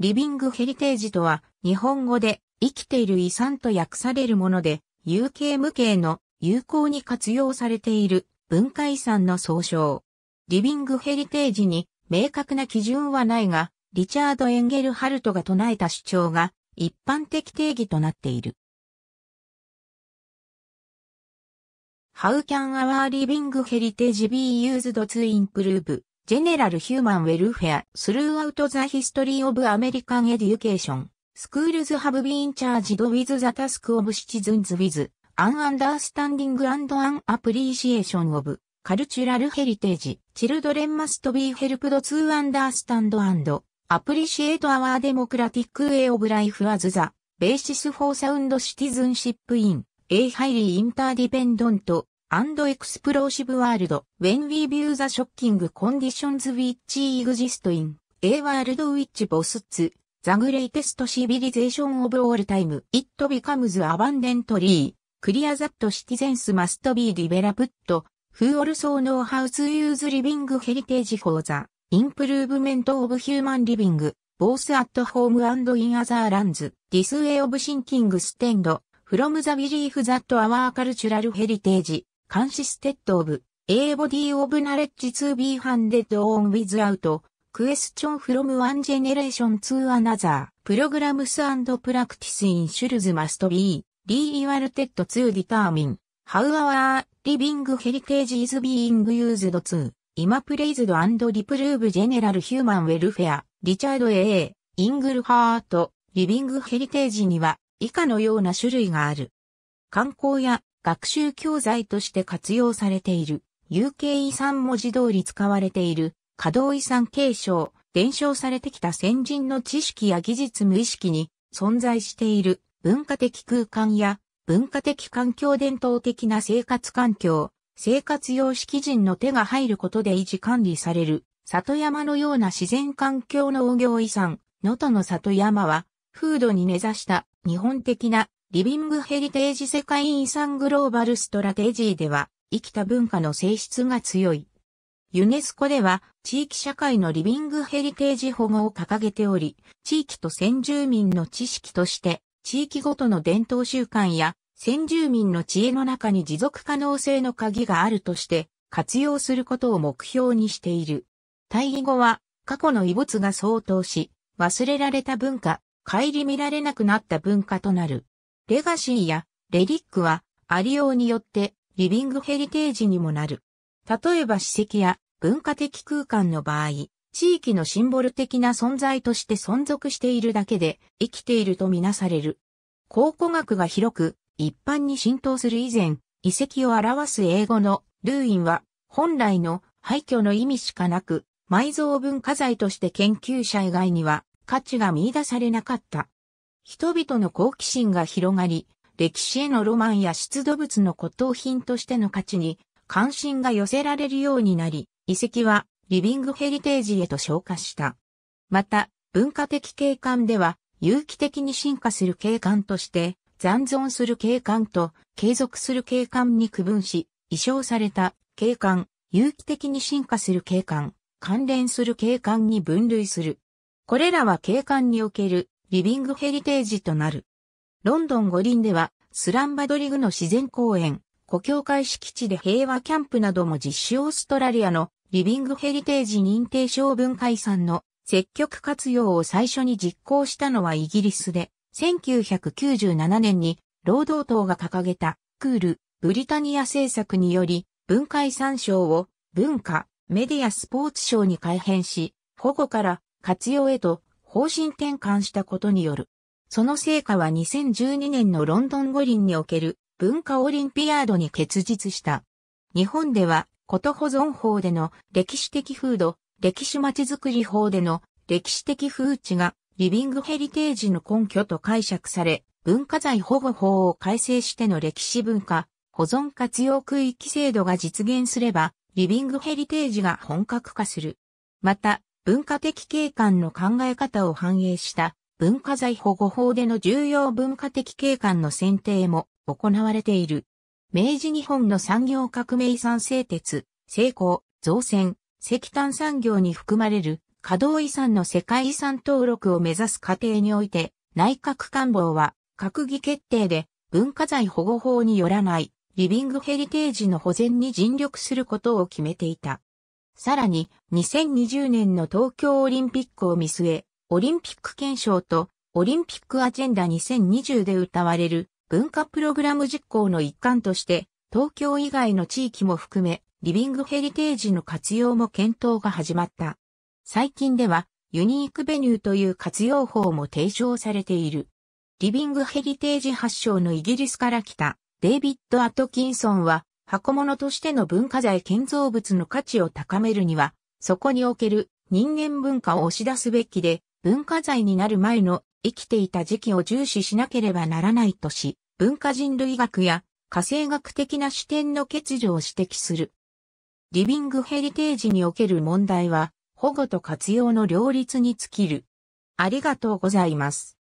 リビングヘリテージとは、日本語で生きている遺産と訳されるもので、有形無形の有効に活用されている文化遺産の総称。リビングヘリテージに明確な基準はないが、リチャード・エンゲルハルトが唱えた主張が一般的定義となっている。How can our living heritage be used to improve ジェネラル・ヒューマン・ウェルフェア、スルーアウト・ザ・ヒストリー・オブ・アメリカン・エデュケーション、スクールズ・ハブ・ビーン・チャージド・ウィズ・ザ・タスク・オブ・シチズンズ・ウィズ、アン・アンダースタンディング・アンド・アン・アプリシエーション・オブ、カルチュラル・ヘリテージ、チルドレン・マスト・ビー・ヘルプド・ツー・アンダースタンド・アンド、アプリシエート・アワー・デモクラティック・ウェイ・オブ・ライフ・アズ・ザ、ベーシス・フォー・サウンド・シティズンシップ・イン、エイ・ハイリー・インターディペンドント、and explosive world when we view the shocking conditions which exist in a world which boasts the greatest civilization of all time. It becomes abundantly clear that citizens must be developed who also know how to use living heritage for the improvement of human living. Both at home and in other lands, this way of thinking stand from the belief that our cultural heritage consisted of A body of knowledge to be handed on without question from one generation to another. Programs and practice in schools must be reevaluated to determine how our living heritage is being used to imappraised and improve general human welfare. リチャード A. イングルハート、リビングヘリテージには以下のような種類がある。観光や学習教材として活用されている、有形遺産文字通り使われている、可動遺産継承、伝承されてきた先人の知識や技術無意識に存在している文化的空間や文化的環境伝統的な生活環境、生活様式人の手が入ることで維持管理される里山のような自然環境農業遺産、能登の里山は風土に根ざした日本的なリビングヘリテージ世界遺産グローバルストラテジーでは、生きた文化の性質が強い。ユネスコでは、地域社会のリビングヘリテージ保護を掲げており、地域と先住民の知識として、地域ごとの伝統習慣や、先住民の知恵の中に持続可能性の鍵があるとして、活用することを目標にしている。対義語は、過去の遺物が相当し、忘れられた文化、帰り見られなくなった文化となる。レガシーやレリックはありようによってリビングヘリテージにもなる。例えば史跡や文化的空間の場合、地域のシンボル的な存在として存続しているだけで生きているとみなされる。考古学が広く一般に浸透する以前、遺跡を表す英語のルーインは本来の廃墟の意味しかなく、埋蔵文化財として研究者以外には価値が見出されなかった。人々の好奇心が広がり、歴史へのロマンや出土物の骨董品としての価値に関心が寄せられるようになり、遺跡はリビングヘリテージへと昇華した。また、文化的景観では、有機的に進化する景観として、残存する景観と継続する景観に区分し、移称された景観、有機的に進化する景観、関連する景観に分類する。これらは景観におけるリビングヘリテージとなる。ロンドン五輪では、スランバドリグの自然公園、故郷会敷地で平和キャンプなども実施オーストラリアのリビングヘリテージ認定証文解散の積極活用を最初に実行したのはイギリスで、1997年に労働党が掲げたクール・ブリタニア政策により文化遺産賞を文化、メディアスポーツ賞に改変し、保護から活用へと方針転換したことによる。その成果は2012年のロンドン五輪における文化オリンピアードに結実した。日本では、こと保存法での歴史的風土、歴史まちづくり法での歴史的風地がリビングヘリテージの根拠と解釈され、文化財保護法を改正しての歴史文化、保存活用区域制度が実現すれば、リビングヘリテージが本格化する。また、文化的景観の考え方を反映した文化財保護法での重要文化的景観の選定も行われている。明治日本の産業革命遺産製鉄、成功、造船、石炭産業に含まれる稼働遺産の世界遺産登録を目指す過程において、内閣官房は閣議決定で文化財保護法によらないリビングヘリテージの保全に尽力することを決めていた。さらに、2020年の東京オリンピックを見据え、オリンピック憲章とオリンピックアジェンダ2020で歌われる文化プログラム実行の一環として、東京以外の地域も含め、リビングヘリテージの活用も検討が始まった。最近では、ユニークベニューという活用法も提唱されている。リビングヘリテージ発祥のイギリスから来たデイビッド・アトキンソンは、箱物としての文化財建造物の価値を高めるには、そこにおける人間文化を押し出すべきで、文化財になる前の生きていた時期を重視しなければならないとし、文化人類学や火星学的な視点の欠如を指摘する。リビングヘリテージにおける問題は、保護と活用の両立に尽きる。ありがとうございます。